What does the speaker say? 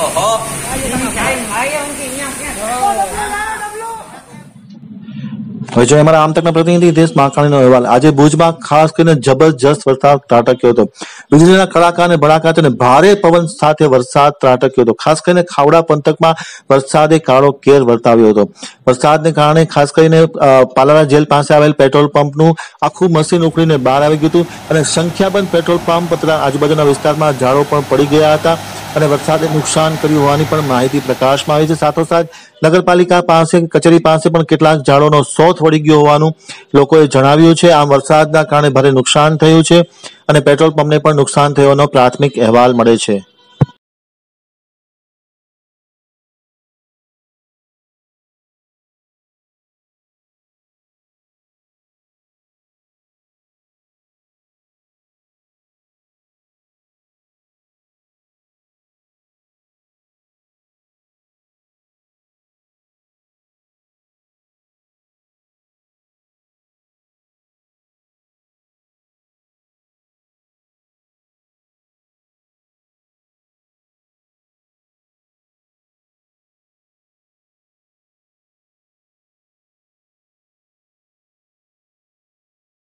ઓહો હવે જોઈએ અમારા આમતકના પ્રતિનિધિ દેશ માકાણીનો અહેવાલ આજે ભુજમાં ખાસ કરીને જબરજસ્ત વરસાદ ત્રાટક્યો હતો વીજળીના કડાકા અને ભડાકા અને ભારે પવન સાથે વરસાદ ત્રાટક્યો હતો ખાસ કરીને ખાવડા પંથકમાં વરસાદે કાળો કેર વર્તાવ્યો હતો વરસાદને કારણે ખાસ કરીને પાલારા જેલ પાસે આવેલ પેટ્રોલ પંપનું આખું મશીન ઉકળીને બહાર આવી ગયું હતું અને સંખ્યાબંધ પેટ્રોલ પંપ તથા આજુબાજુના વિસ્તારમાં ઝાડો પણ પડી ગયા હતા અને વરસાદે નુકસાન કર્યું હોવાની પણ માહિતી પ્રકાશમાં આવી છે સાથોસાથ નગરપાલિકા પાસે કચેરી પાસે પણ કેટલાક ઝાડોનો સોથ વળી ગયો હોવાનું લોકોએ જણાવ્યું છે આમ વરસાદના કારણે ભારે નુકસાન થયું છે અને પેટ્રોલ પંપને પણ નુકસાન થયોનો પ્રાથમિક અહેવાલ મળે છે